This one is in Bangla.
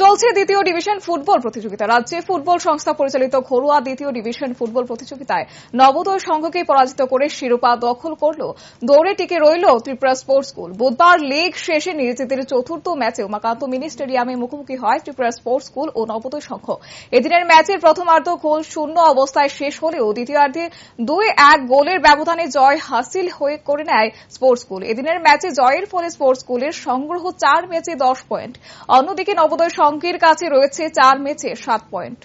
চলছে দ্বিতীয় ডিভিশন ফুটবল প্রতিযোগিতা রাজ্যে ফুটবল সংস্থা পরিচালিত ঘরোয়া দ্বিতীয় ডিভিশন ফুটবল প্রতিযোগিতায় নবোদয় সংঘকে পরাজিত করে শিরোপা দখল করল দৌড়ে টিকে রইল ত্রিপুরা স্পোর্টস স্কুল বুধবার লিগ শেষে নিজেদের চতুর্থ ম্যাচে উমাকান্ত মিনি স্টেডিয়ামে মুখোমুখি হয় ত্রিপুরা স্পোর্টস স্কুল ও নবোদয় সংঘ এদিনের ম্যাচের প্রথমার্ধ গোল শূন্য অবস্থায় শেষ হলেও দ্বিতীয়ার্ধে দুই এক গোলের ব্যবধানে জয় হাসিল হয়ে করে নেয় স্পোর্টস স্কুল এদিনের ম্যাচে জয়ের ফলে স্পোর্টস স্কুলের সংগ্রহ চার ম্যাচে দশ পয়েন্ট অন্যদিকে নবোদয় শঙ্কের কাছে রয়েছে চার ম্যাচে সাত পয়েন্ট